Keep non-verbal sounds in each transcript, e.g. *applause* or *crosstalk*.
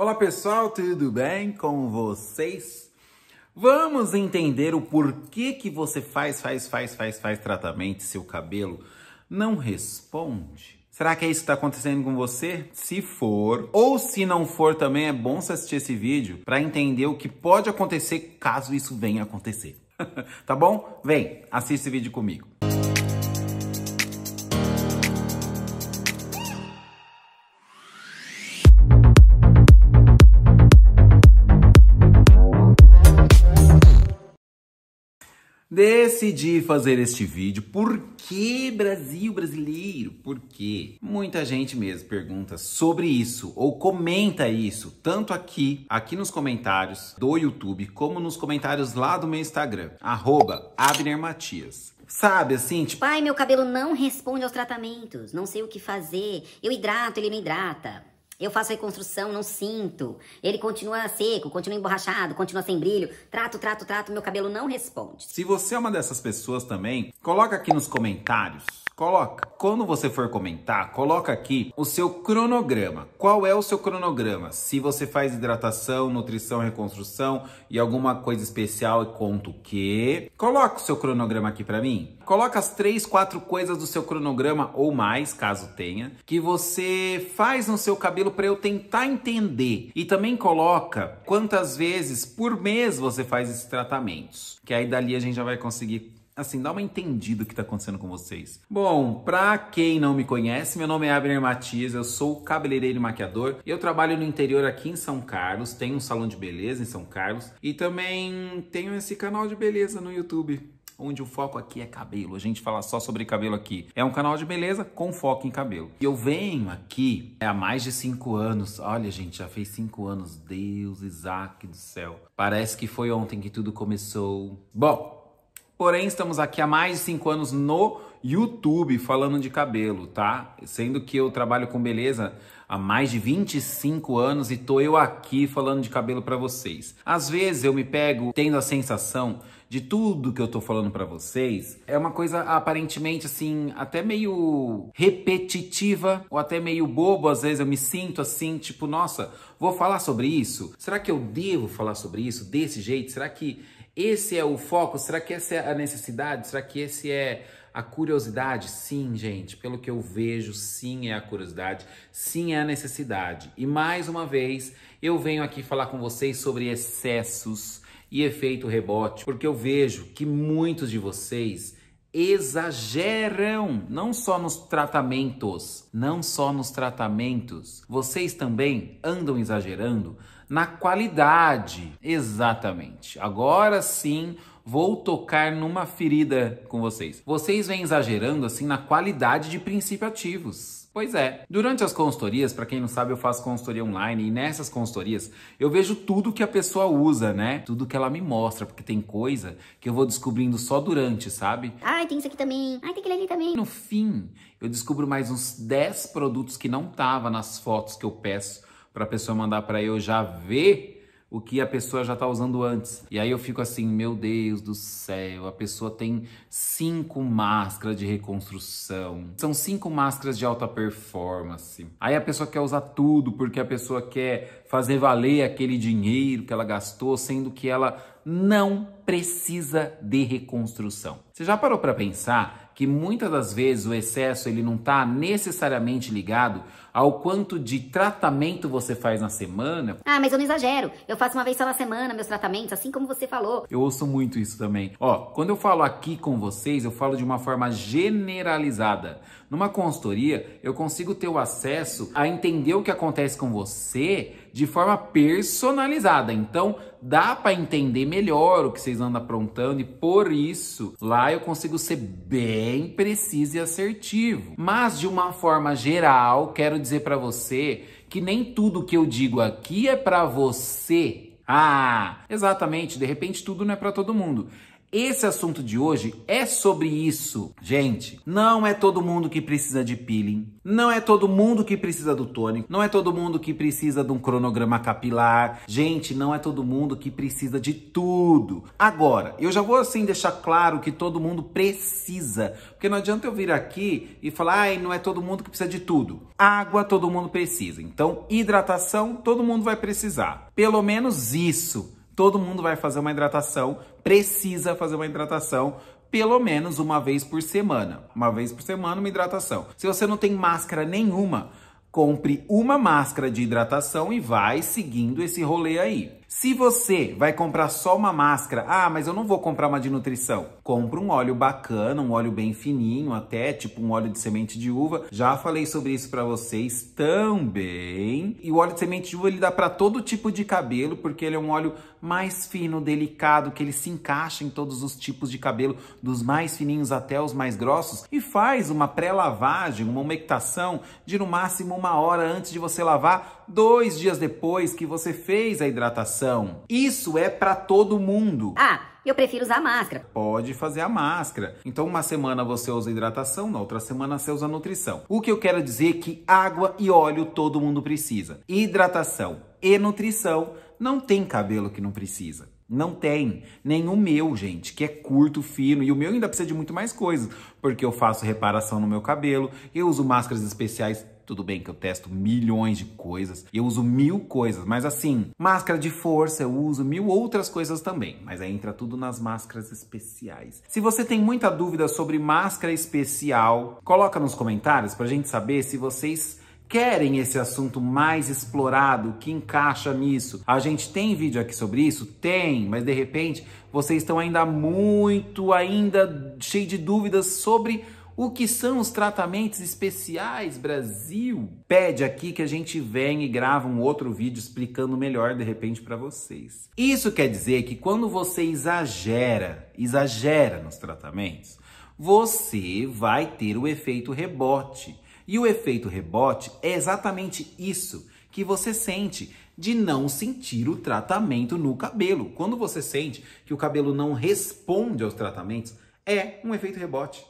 Olá pessoal, tudo bem com vocês? Vamos entender o porquê que você faz, faz, faz, faz, faz tratamento e seu cabelo não responde. Será que é isso que está acontecendo com você? Se for, ou se não for também, é bom você assistir esse vídeo para entender o que pode acontecer caso isso venha acontecer. *laughs* tá bom? Vem, assiste esse vídeo comigo. decidi fazer este vídeo. Por que Brasil brasileiro? Por quê? Muita gente mesmo pergunta sobre isso ou comenta isso, tanto aqui, aqui nos comentários do YouTube, como nos comentários lá do meu Instagram, arroba Abner Matias. Sabe, assim, tipo... pai, meu cabelo não responde aos tratamentos, não sei o que fazer, eu hidrato, ele não hidrata. Eu faço reconstrução, não sinto. Ele continua seco, continua emborrachado, continua sem brilho. Trato, trato, trato, meu cabelo não responde. Se você é uma dessas pessoas também, coloca aqui nos comentários coloca. Quando você for comentar, coloca aqui o seu cronograma. Qual é o seu cronograma? Se você faz hidratação, nutrição, reconstrução e alguma coisa especial e conta o quê? Coloca o seu cronograma aqui para mim. Coloca as três, quatro coisas do seu cronograma ou mais, caso tenha, que você faz no seu cabelo para eu tentar entender. E também coloca quantas vezes por mês você faz esses tratamentos, que aí dali a gente já vai conseguir Assim, dá uma entendida do que está acontecendo com vocês. Bom, pra quem não me conhece, meu nome é Abner Matias, eu sou cabeleireiro e maquiador. Eu trabalho no interior aqui em São Carlos, tenho um salão de beleza em São Carlos e também tenho esse canal de beleza no YouTube onde o foco aqui é cabelo. A gente fala só sobre cabelo aqui. É um canal de beleza com foco em cabelo. E eu venho aqui há mais de cinco anos. Olha, gente, já fez cinco anos. Deus, Isaac do céu. Parece que foi ontem que tudo começou. Bom, Porém, estamos aqui há mais de 5 anos no YouTube falando de cabelo, tá? Sendo que eu trabalho com beleza há mais de 25 anos e tô eu aqui falando de cabelo para vocês. Às vezes eu me pego tendo a sensação de tudo que eu tô falando para vocês é uma coisa aparentemente assim, até meio repetitiva ou até meio bobo, às vezes eu me sinto assim, tipo, nossa, vou falar sobre isso? Será que eu devo falar sobre isso desse jeito? Será que esse é o foco? Será que essa é a necessidade? Será que esse é a curiosidade? Sim, gente, pelo que eu vejo, sim é a curiosidade, sim é a necessidade. E mais uma vez, eu venho aqui falar com vocês sobre excessos e efeito rebote, porque eu vejo que muitos de vocês exageram, não só nos tratamentos, não só nos tratamentos. Vocês também andam exagerando na qualidade. Exatamente. Agora sim, vou tocar numa ferida com vocês. Vocês vêm exagerando assim na qualidade de princípio ativos. Pois é. Durante as consultorias, para quem não sabe, eu faço consultoria online e nessas consultorias eu vejo tudo que a pessoa usa, né? Tudo que ela me mostra, porque tem coisa que eu vou descobrindo só durante, sabe? Ai, tem isso aqui também. Ai, tem aquele ali também. No fim, eu descubro mais uns 10 produtos que não tava nas fotos que eu peço para a pessoa mandar para eu já ver o que a pessoa já tá usando antes. E aí eu fico assim, meu Deus do céu, a pessoa tem cinco máscaras de reconstrução. São cinco máscaras de alta performance. Aí a pessoa quer usar tudo porque a pessoa quer fazer valer aquele dinheiro que ela gastou, sendo que ela não precisa de reconstrução. Você já parou para pensar que muitas das vezes o excesso ele não está necessariamente ligado ao quanto de tratamento você faz na semana. Ah, mas eu não exagero. Eu faço uma vez só na semana meus tratamentos, assim como você falou. Eu ouço muito isso também. Ó, quando eu falo aqui com vocês, eu falo de uma forma generalizada. Numa consultoria, eu consigo ter o acesso a entender o que acontece com você de forma personalizada. Então, dá para entender melhor o que vocês andam aprontando e por isso lá eu consigo ser bem preciso e assertivo. Mas de uma forma geral, quero dizer para você que nem tudo que eu digo aqui é para você. Ah, exatamente, de repente tudo não é para todo mundo. Esse assunto de hoje é sobre isso. Gente, não é todo mundo que precisa de peeling, não é todo mundo que precisa do tônico, não é todo mundo que precisa de um cronograma capilar. Gente, não é todo mundo que precisa de tudo. Agora, eu já vou assim deixar claro que todo mundo precisa, porque não adianta eu vir aqui e falar, ai, não é todo mundo que precisa de tudo. Água todo mundo precisa. Então, hidratação todo mundo vai precisar. Pelo menos isso. Todo mundo vai fazer uma hidratação, precisa fazer uma hidratação, pelo menos uma vez por semana. Uma vez por semana, uma hidratação. Se você não tem máscara nenhuma, compre uma máscara de hidratação e vai seguindo esse rolê aí. Se você vai comprar só uma máscara, ah, mas eu não vou comprar uma de nutrição. Compre um óleo bacana, um óleo bem fininho, até tipo um óleo de semente de uva. Já falei sobre isso para vocês também. E o óleo de semente de uva ele dá para todo tipo de cabelo, porque ele é um óleo mais fino, delicado, que ele se encaixa em todos os tipos de cabelo, dos mais fininhos até os mais grossos, e faz uma pré-lavagem, uma umectação de no máximo uma hora antes de você lavar, dois dias depois que você fez a hidratação aglomeração. Isso é para todo mundo. Ah, eu prefiro usar máscara. Pode fazer a máscara. Então, uma semana você usa hidratação, na outra semana você usa nutrição. O que eu quero dizer é que água e óleo todo mundo precisa. Hidratação e nutrição. Não tem cabelo que não precisa. Não tem. Nem o meu, gente, que é curto, fino. E o meu ainda precisa de muito mais coisas. Porque eu faço reparação no meu cabelo, eu uso máscaras especiais tudo bem que eu testo milhões de coisas, eu uso mil coisas, mas assim, máscara de força eu uso, mil outras coisas também, mas aí entra tudo nas máscaras especiais. Se você tem muita dúvida sobre máscara especial, coloca nos comentários pra gente saber se vocês querem esse assunto mais explorado, que encaixa nisso. A gente tem vídeo aqui sobre isso? Tem, mas de repente vocês estão ainda muito, ainda cheio de dúvidas sobre o que são os tratamentos especiais, Brasil? Pede aqui que a gente venha e grava um outro vídeo explicando melhor de repente para vocês. Isso quer dizer que quando você exagera, exagera nos tratamentos, você vai ter o efeito rebote. E o efeito rebote é exatamente isso que você sente de não sentir o tratamento no cabelo. Quando você sente que o cabelo não responde aos tratamentos, é um efeito rebote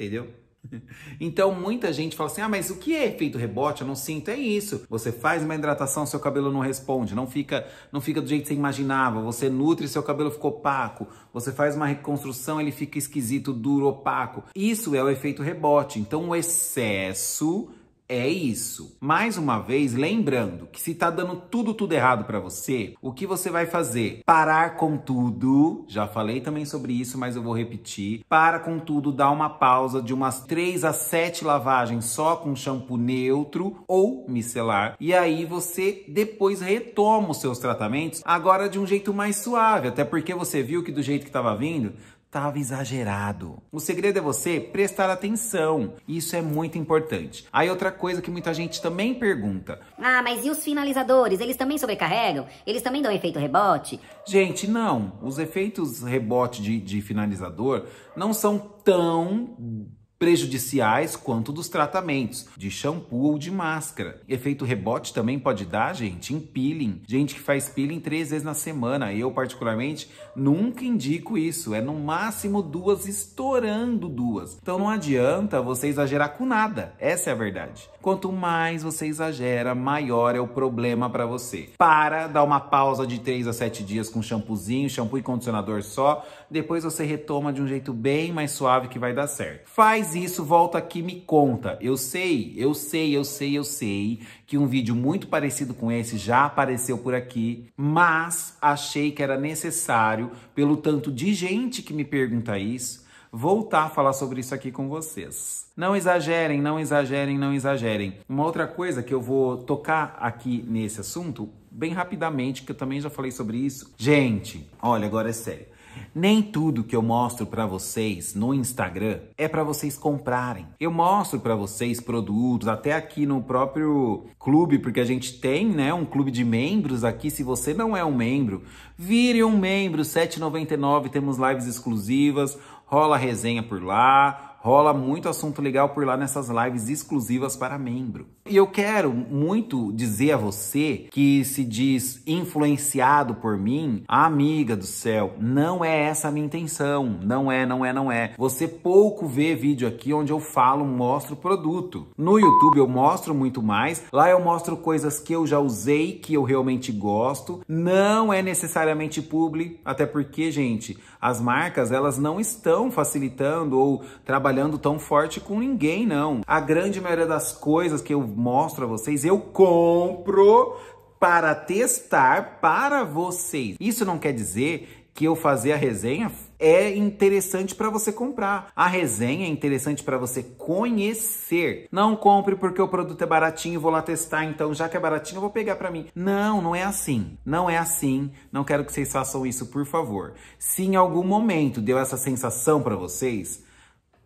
entendeu? *laughs* Então muita gente fala assim: ah, mas o que é efeito rebote? Eu não sinto. É isso. Você faz uma hidratação, seu cabelo não responde, não fica, não fica do jeito que você imaginava. Você nutre, seu cabelo ficou opaco. Você faz uma reconstrução, ele fica esquisito, duro, opaco. Isso é o efeito rebote. Então o excesso é isso. Mais uma vez, lembrando que se tá dando tudo, tudo errado para você, o que você vai fazer? Parar com tudo. Já falei também sobre isso, mas eu vou repetir. Para com tudo, dá uma pausa de umas 3 a 7 lavagens só com shampoo neutro ou micelar. E aí você depois retoma os seus tratamentos, agora de um jeito mais suave. Até porque você viu que do jeito que tava vindo, estava exagerado. O segredo é você prestar atenção. Isso é muito importante. Aí outra coisa que muita gente também pergunta. Ah, mas e os finalizadores? Eles também sobrecarregam? Eles também dão efeito rebote? Gente, não. Os efeitos rebote de, de finalizador não são tão prejudiciais quanto dos tratamentos, de shampoo ou de máscara. Efeito rebote também pode dar, gente, em peeling. Gente que faz peeling três vezes na semana. Eu, particularmente, nunca indico isso. É no máximo duas, estourando duas. Então não adianta você exagerar com nada. Essa é a verdade. Quanto mais você exagera, maior é o problema para você. Para, dá uma pausa de três a sete dias com shampoozinho, shampoo e condicionador só. Depois você retoma de um jeito bem mais suave que vai dar certo. Faz faz isso, volta aqui me conta. Eu sei, eu sei, eu sei, eu sei que um vídeo muito parecido com esse já apareceu por aqui, mas achei que era necessário, pelo tanto de gente que me pergunta isso, voltar a falar sobre isso aqui com vocês. Não exagerem, não exagerem, não exagerem. Uma outra coisa que eu vou tocar aqui nesse assunto, bem rapidamente, que eu também já falei sobre isso. Gente, olha, agora é sério. Nem tudo que eu mostro para vocês no Instagram é para vocês comprarem. Eu mostro para vocês produtos, até aqui no próprio clube, porque a gente tem, né, um clube de membros aqui. Se você não é um membro, vire um membro, R$ 7,99, temos lives exclusivas, rola resenha por lá, rola muito assunto legal por lá nessas lives exclusivas para membro. E eu quero muito dizer a você que se diz influenciado por mim, amiga do céu, não é essa a minha intenção. Não é, não é, não é. Você pouco vê vídeo aqui onde eu falo, mostro produto. No YouTube eu mostro muito mais. Lá eu mostro coisas que eu já usei, que eu realmente gosto. Não é necessariamente publi, até porque, gente, as marcas elas não estão facilitando ou trabalhando trabalhando tão forte com ninguém, não. A grande maioria das coisas que eu mostro a vocês, eu compro para testar para vocês. Isso não quer dizer que eu fazer a resenha é interessante para você comprar. A resenha é interessante para você conhecer. Não compre porque o produto é baratinho, vou lá testar, então já que é baratinho eu vou pegar para mim. Não, não é assim. Não é assim. Não quero que vocês façam isso, por favor. Se em algum momento deu essa sensação para vocês,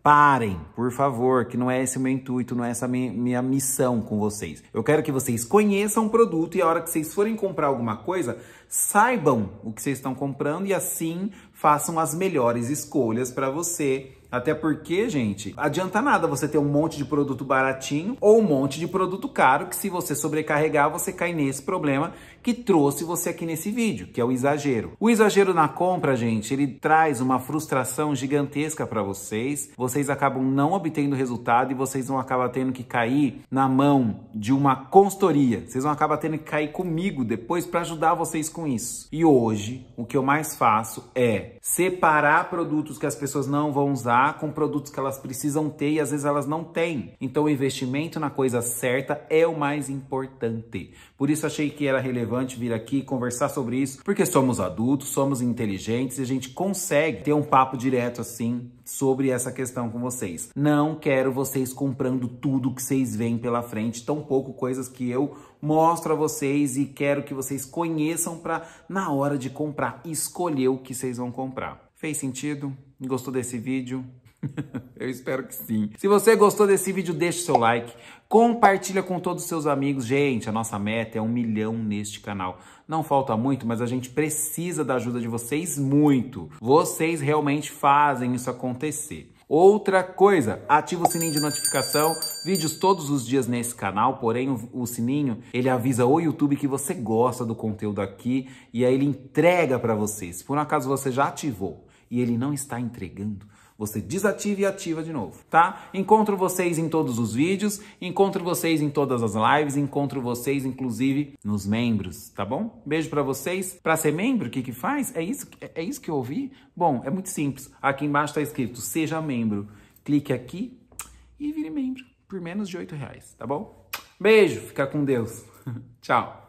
Parem, por favor, que não é esse o meu intuito, não é essa minha, minha missão com vocês. Eu quero que vocês conheçam o produto e a hora que vocês forem comprar alguma coisa, saibam o que vocês estão comprando e assim façam as melhores escolhas para você até porque, gente, adianta nada você ter um monte de produto baratinho ou um monte de produto caro que se você sobrecarregar, você cai nesse problema que trouxe você aqui nesse vídeo, que é o exagero. O exagero na compra, gente, ele traz uma frustração gigantesca para vocês. Vocês acabam não obtendo resultado e vocês vão acabar tendo que cair na mão de uma consultoria. Vocês vão acabar tendo que cair comigo depois para ajudar vocês com isso. E hoje, o que eu mais faço é separar produtos que as pessoas não vão usar com produtos que elas precisam ter e às vezes elas não têm. Então o investimento na coisa certa é o mais importante. Por isso achei que era relevante vir aqui conversar sobre isso, porque somos adultos, somos inteligentes e a gente consegue ter um papo direto assim sobre essa questão com vocês. Não quero vocês comprando tudo que vocês veem pela frente, tampouco coisas que eu mostro a vocês e quero que vocês conheçam para na hora de comprar escolher o que vocês vão comprar. Fez sentido? Gostou desse vídeo? *laughs* Eu espero que sim. Se você gostou desse vídeo, deixe seu like. Compartilha com todos os seus amigos. Gente, a nossa meta é um milhão neste canal. Não falta muito, mas a gente precisa da ajuda de vocês muito. Vocês realmente fazem isso acontecer. Outra coisa, ativa o sininho de notificação, vídeos todos os dias nesse canal, porém o, o, sininho, ele avisa o YouTube que você gosta do conteúdo aqui e aí ele entrega para vocês. por um acaso você já ativou, e ele não está entregando, você desativa e ativa de novo, tá? Encontro vocês em todos os vídeos, encontro vocês em todas as lives, encontro vocês inclusive nos membros, tá bom? Beijo para vocês. Para ser membro, o que que faz? É isso, é isso que eu ouvi? Bom, é muito simples. Aqui embaixo está escrito seja membro. Clique aqui e vire membro por menos de 8 reais, tá bom? Beijo, fica com Deus. *laughs* Tchau.